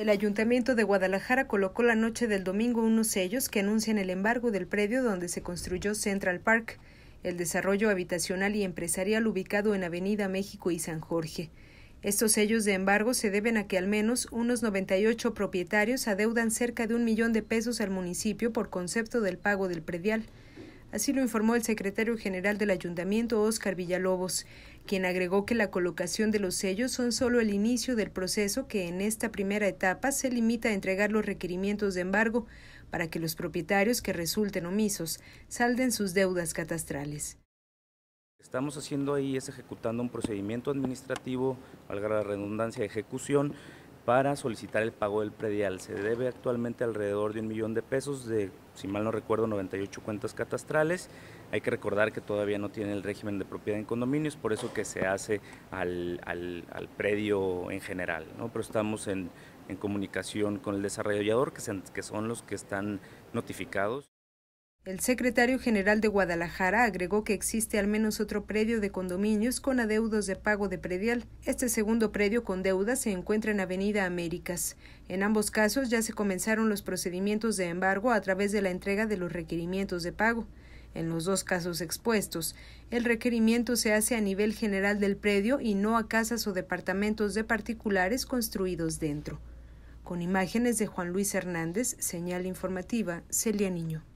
El Ayuntamiento de Guadalajara colocó la noche del domingo unos sellos que anuncian el embargo del predio donde se construyó Central Park, el desarrollo habitacional y empresarial ubicado en Avenida México y San Jorge. Estos sellos de embargo se deben a que al menos unos 98 propietarios adeudan cerca de un millón de pesos al municipio por concepto del pago del predial. Así lo informó el secretario general del ayuntamiento, Óscar Villalobos, quien agregó que la colocación de los sellos son solo el inicio del proceso que en esta primera etapa se limita a entregar los requerimientos de embargo para que los propietarios que resulten omisos salden sus deudas catastrales. Estamos haciendo ahí es ejecutando un procedimiento administrativo, valga la redundancia, de ejecución para solicitar el pago del predial. Se debe actualmente alrededor de un millón de pesos de, si mal no recuerdo, 98 cuentas catastrales. Hay que recordar que todavía no tiene el régimen de propiedad en condominios, por eso que se hace al, al, al predio en general. ¿no? Pero estamos en, comunicación con el desarrollador, que, que son los que están notificados. El secretario general de Guadalajara agregó que existe al menos otro predio de condominios con adeudos de pago de predial. Este segundo predio con deuda se encuentra en Avenida Américas. En ambos casos ya se comenzaron los procedimientos de embargo a través de la entrega de los requerimientos de pago. En los dos casos expuestos, el requerimiento se hace a nivel general del predio y no a casas o departamentos de particulares construidos dentro. Con imágenes de Juan Luis Hernández, señal informativa, Celia Niño.